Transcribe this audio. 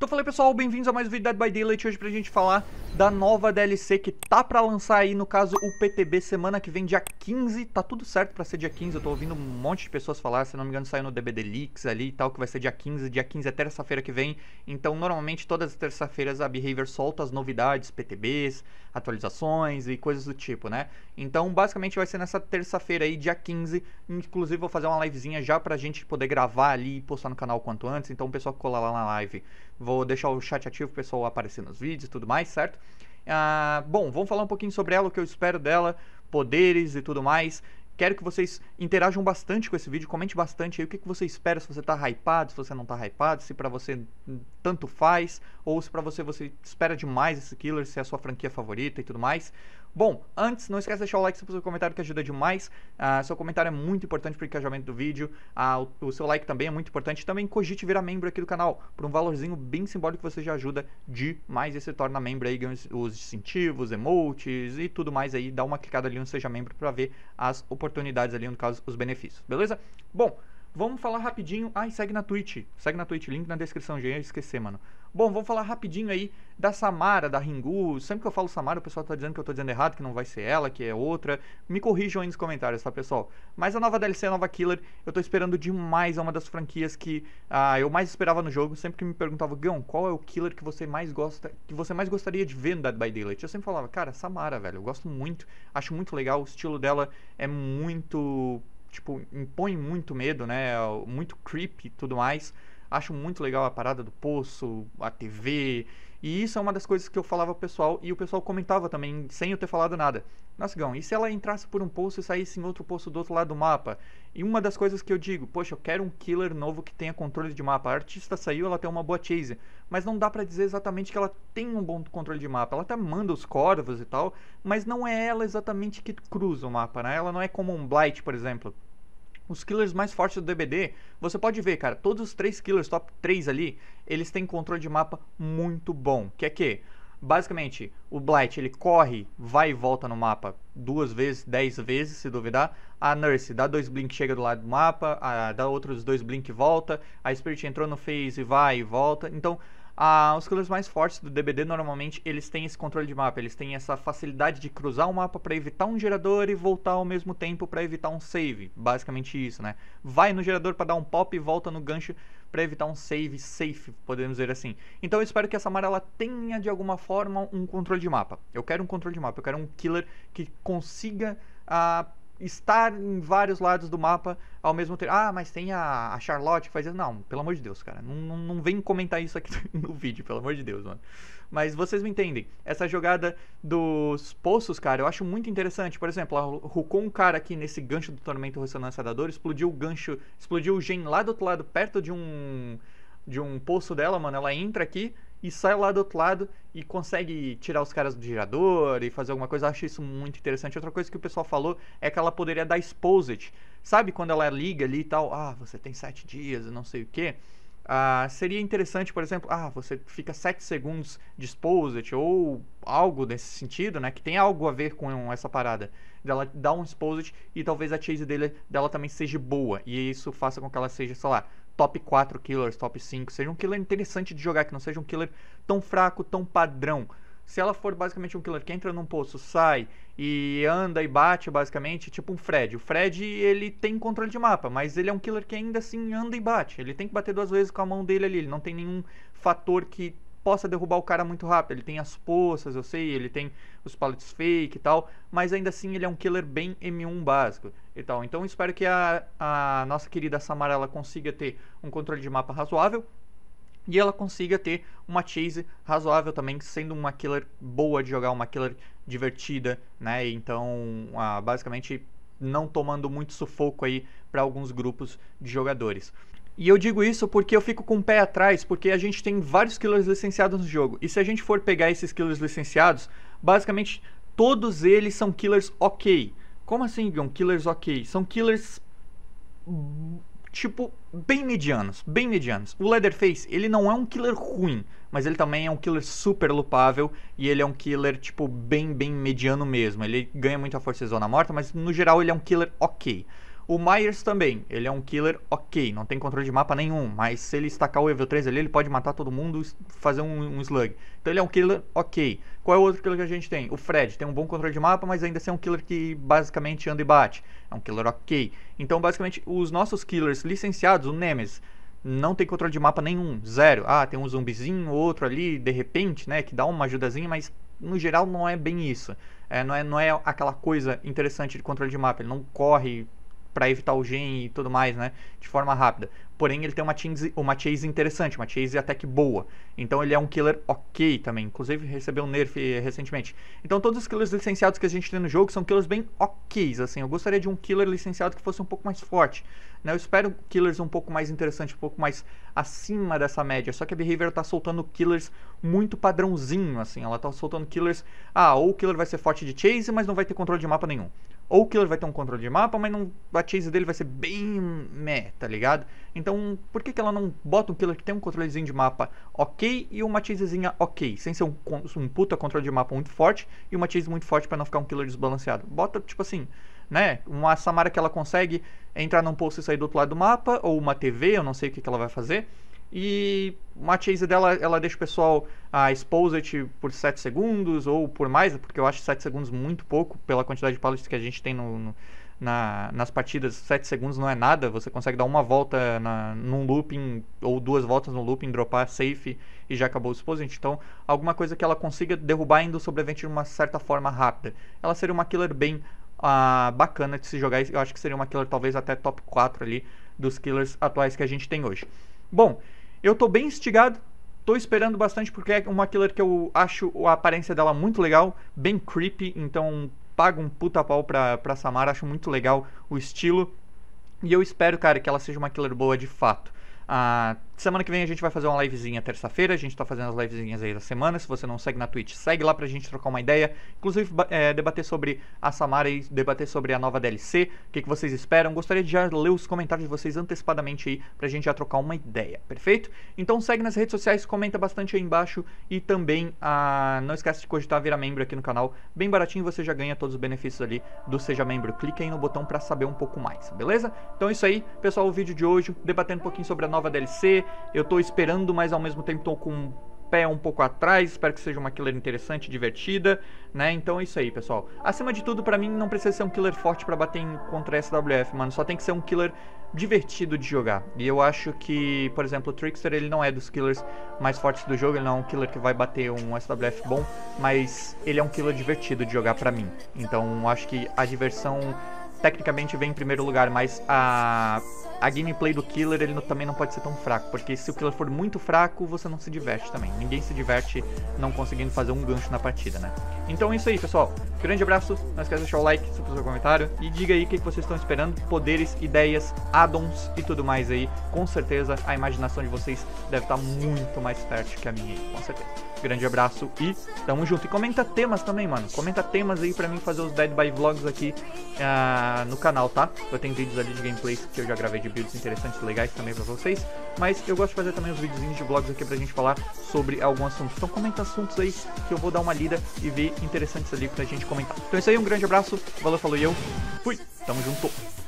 Então falei pessoal, bem-vindos a mais um vídeo da Dead by Daylight hoje pra gente falar da nova DLC que tá pra lançar aí, no caso o PTB, semana que vem, dia 15, tá tudo certo pra ser dia 15, eu tô ouvindo um monte de pessoas falar, se não me engano saiu no DBD Leaks ali e tal, que vai ser dia 15, dia 15 é terça-feira que vem, então normalmente todas as terças feiras a Behavior solta as novidades, PTBs, atualizações e coisas do tipo, né? Então basicamente vai ser nessa terça-feira aí, dia 15, inclusive vou fazer uma livezinha já pra gente poder gravar ali e postar no canal quanto antes, então o pessoal que colar lá na live Vou deixar o chat ativo, o pessoal aparecer nos vídeos e tudo mais, certo? Ah, bom, vamos falar um pouquinho sobre ela, o que eu espero dela, poderes e tudo mais. Quero que vocês interajam bastante com esse vídeo, comente bastante aí o que, que você espera, se você tá hypado, se você não tá hypado, se para você tanto faz, ou se para você você espera demais esse Killer, se é a sua franquia favorita e tudo mais. Bom, antes, não esquece de deixar o like sobre o seu comentário que ajuda demais. Uh, seu comentário é muito importante para o engajamento do vídeo. Uh, o, o, seu like também é muito importante. Também cogite virar membro aqui do canal. Por um valorzinho bem simbólico você já ajuda demais e se torna membro aí, ganha os, os incentivos, emotes e tudo mais aí. Dá uma clicada ali no Seja Membro para ver as oportunidades oportunidades ali, no caso, os benefícios, beleza? Bom, Vamos falar rapidinho. Ai, ah, segue na Twitch. Segue na Twitch, link na descrição, já ia esquecer, mano. Bom, vamos falar rapidinho aí da Samara, da Ringu. Sempre que eu falo Samara, o pessoal tá dizendo que eu tô dizendo errado, que não vai ser ela, que é outra. Me corrijam aí nos comentários, tá, pessoal? Mas a nova DLC, a nova Killer, eu tô esperando demais. É uma das franquias que ah, eu mais esperava no jogo. Sempre que me perguntava, Gão, qual é o Killer que você mais gosta, que você mais gostaria de ver no Dead by Daylight? Eu sempre falava, cara, Samara, velho, eu gosto muito. Acho muito legal, o estilo dela é muito tipo, impõe muito medo, né? Muito creep e tudo mais. Acho muito legal a parada do poço, a TV, e isso é uma das coisas que eu falava pro pessoal e o pessoal comentava também, sem eu ter falado nada. Nossa, Gão, e se ela entrasse por um poço e saísse em outro poço do outro lado do mapa? E uma das coisas que eu digo, poxa, eu quero um killer novo que tenha controle de mapa. A artista saiu, ela tem uma boa chase, mas não dá para dizer exatamente que ela tem um bom controle de mapa. Ela tá até manda os corvos e tal, mas não é ela exatamente que cruza o mapa, né? Ela não é como um Blight, por exemplo os killers mais fortes do DBD, você pode ver, cara, todos os três killers top 3 ali, eles têm controle de mapa muito bom. Que é que, basicamente, o Blight, ele corre, vai e volta no mapa duas vezes, dez vezes, se duvidar. A Nurse dá dois blink, chega do lado do mapa, a, dá outros dois blink e volta. A Spirit entrou no phase, vai e volta. Então, ah, os killers mais fortes do DBD normalmente eles têm esse controle de mapa, eles têm essa facilidade de cruzar o um mapa para evitar um gerador e voltar ao mesmo tempo para evitar um save, basicamente isso, né? Vai no gerador para dar um pop e volta no gancho para evitar um save safe, podemos dizer assim. Então eu espero que essa Mara tenha de alguma forma um controle de mapa. Eu quero um controle de mapa, eu quero um killer que consiga ah, estar em vários lados do mapa ao mesmo tempo. Ah, mas tem a, a Charlotte que faz isso. Não, pelo amor de Deus, cara. Não, não, não vem comentar isso aqui no vídeo, pelo amor de Deus, mano. Mas vocês me entendem. Essa jogada dos poços, cara, eu acho muito interessante. Por exemplo, arrucou um cara aqui nesse gancho do tormento ressonância da dor, explodiu o gancho, explodiu o gen lá do outro lado, perto de um, de um poço dela, mano. Ela entra aqui e sai lá do outro lado e consegue tirar os caras do gerador e fazer alguma coisa. Eu acho isso muito interessante. Outra coisa que o pessoal falou é que ela poderia dar exposit. Sabe quando ela liga ali e tal? Ah, você tem sete dias e não sei o que. Ah, seria interessante, por exemplo, ah, você fica 7 segundos de exposit ou algo nesse sentido, né? Que tem algo a ver com essa parada. Dela dar um exposit e talvez a chase dele, dela também seja boa. E isso faça com que ela seja, sei lá, top 4 killers, top 5, seja um killer interessante de jogar, que não seja um killer tão fraco, tão padrão. Se ela for basicamente um killer que entra num poço, sai e anda e bate, basicamente, tipo um Fred. O Fred, ele tem controle de mapa, mas ele é um killer que ainda assim anda e bate. Ele tem que bater duas vezes com a mão dele ali, ele não tem nenhum fator que possa derrubar o cara muito rápido. Ele tem as poças, eu sei, ele tem os pallets fake e tal, mas ainda assim ele é um killer bem M1 básico e tal. Então espero que a, a nossa querida Samara ela consiga ter um controle de mapa razoável e ela consiga ter uma chase razoável também, sendo uma killer boa de jogar, uma killer divertida, né? Então, basicamente não tomando muito sufoco aí para alguns grupos de jogadores. E eu digo isso porque eu fico com o pé atrás, porque a gente tem vários killers licenciados no jogo. E se a gente for pegar esses killers licenciados, basicamente todos eles são killers ok. Como assim, Gon? Killers ok? São killers tipo bem medianos, bem medianos. O Leatherface, ele não é um killer ruim, mas ele também é um killer super lupável e ele é um killer tipo bem bem mediano mesmo. Ele ganha muita força e zona morta, mas no geral ele é um killer ok. O Myers também, ele é um killer ok, não tem controle de mapa nenhum, mas se ele estacar o Evil 3 ali, ele pode matar todo mundo e fazer um, um, slug. Então ele é um killer ok. Qual é o outro killer que a gente tem? O Fred, tem um bom controle de mapa, mas ainda assim é um killer que basicamente anda e bate. É um killer ok. Então basicamente os nossos killers licenciados, o Nemesis, não tem controle de mapa nenhum, zero. Ah, tem um zumbizinho, outro ali, de repente, né, que dá uma ajudazinha, mas no geral não é bem isso. É, não, é, não é aquela coisa interessante de controle de mapa, ele não corre para evitar o gen e tudo mais, né? De forma rápida. Porém, ele tem uma chase, uma chase interessante, uma chase até que boa. Então ele é um killer ok também. Inclusive recebeu um nerf eh, recentemente. Então todos os killers licenciados que a gente tem no jogo são killers bem oks, assim. Eu gostaria de um killer licenciado que fosse um pouco mais forte. Né? Eu espero killers um pouco mais interessantes, um pouco mais acima dessa média. Só que a Behavior tá soltando killers muito padrãozinho, assim. Ela tá soltando killers... Ah, ou o killer vai ser forte de chase, mas não vai ter controle de mapa nenhum ou o Killer vai ter um controle de mapa, mas não, a chase dele vai ser bem meh, tá ligado? Então, por que, que ela não bota um Killer que tem um controlezinho de mapa ok e uma chasezinha ok? Sem ser um, um puta controle de mapa muito forte e uma chase muito forte para não ficar um Killer desbalanceado. Bota, tipo assim, né? Uma Samara que ela consegue entrar num posto e sair do outro lado do mapa, ou uma TV, eu não sei o que, que ela vai fazer e uma chase dela, ela deixa o pessoal a expose it por 7 segundos ou por mais, porque eu acho 7 segundos muito pouco pela quantidade de pallets que a gente tem no, no na, nas partidas. 7 segundos não é nada, você consegue dar uma volta na, num looping ou duas voltas no looping, dropar safe e já acabou o expose Então, alguma coisa que ela consiga derrubar ainda o sobrevivente de uma certa forma rápida. Ela seria uma killer bem ah, bacana de se jogar. Eu acho que seria uma killer talvez até top 4 ali dos killers atuais que a gente tem hoje. Bom, eu tô bem instigado, tô esperando bastante porque é uma killer que eu acho a aparência dela muito legal, bem creepy, então pago um puta pau pra, pra Samara, acho muito legal o estilo. E eu espero, cara, que ela seja uma killer boa de fato. Ah, semana que vem a gente vai fazer uma livezinha terça-feira. A gente tá fazendo as livezinhas aí da semana. Se você não segue na Twitch, segue lá pra gente trocar uma ideia. Inclusive, é, debater sobre a Samara e debater sobre a nova DLC. O que, que vocês esperam? Gostaria de já ler os comentários de vocês antecipadamente aí pra gente já trocar uma ideia, perfeito? Então segue nas redes sociais, comenta bastante aí embaixo e também ah, não esquece de cogitar virar membro aqui no canal. Bem baratinho você já ganha todos os benefícios ali do Seja Membro. Clique aí no botão pra saber um pouco mais, beleza? Então é isso aí, pessoal. O vídeo de hoje debatendo um pouquinho sobre a nova nova DLC. Eu tô esperando, mas ao mesmo tempo tô com pé um pouco atrás. Espero que seja uma killer interessante, divertida, né? Então é isso aí, pessoal. Acima de tudo, pra mim não precisa ser um killer forte pra bater contra a SWF, mano. Só tem que ser um killer divertido de jogar. E eu acho que, por exemplo, o Trickster, ele não é dos killers mais fortes do jogo, ele não é um killer que vai bater um SWF bom, mas ele é um killer divertido de jogar pra mim. Então acho que a diversão tecnicamente vem em primeiro lugar, mas a, a gameplay do Killer ele não, também não pode ser tão fraco, porque se o Killer for muito fraco, você não se diverte também. Ninguém se diverte não conseguindo fazer um gancho na partida, né? Então é isso aí, pessoal. Grande abraço, não esquece de deixar o like, se possível, comentário e diga aí o que vocês estão esperando, poderes, ideias, addons e tudo mais aí. Com certeza a imaginação de vocês deve estar muito mais perto que a minha aí, com certeza. Grande abraço e tamo junto. E comenta temas também, mano. Comenta temas aí pra mim fazer os Dead by Vlogs aqui uh, no canal, tá? Eu tenho vídeos ali de gameplays que eu já gravei de builds interessantes legais também pra vocês. Mas eu gosto de fazer também os videozinhos de vlogs aqui pra gente falar sobre algum assunto. Então comenta assuntos aí que eu vou dar uma lida e ver interessantes ali pra gente comentar. Então é isso aí, um grande abraço, valeu, falou e eu fui, tamo junto!